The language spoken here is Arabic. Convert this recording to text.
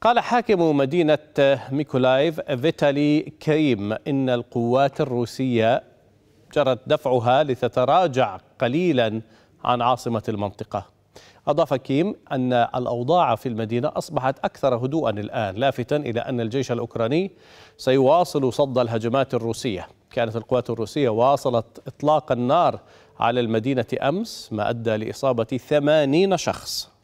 قال حاكم مدينة ميكولايف فيتالي كريم إن القوات الروسية جرت دفعها لتتراجع قليلا عن عاصمة المنطقة أضاف كيم أن الأوضاع في المدينة أصبحت أكثر هدوءا الآن لافتا إلى أن الجيش الأوكراني سيواصل صد الهجمات الروسية كانت القوات الروسية واصلت إطلاق النار على المدينة أمس ما أدى لإصابة ثمانين شخص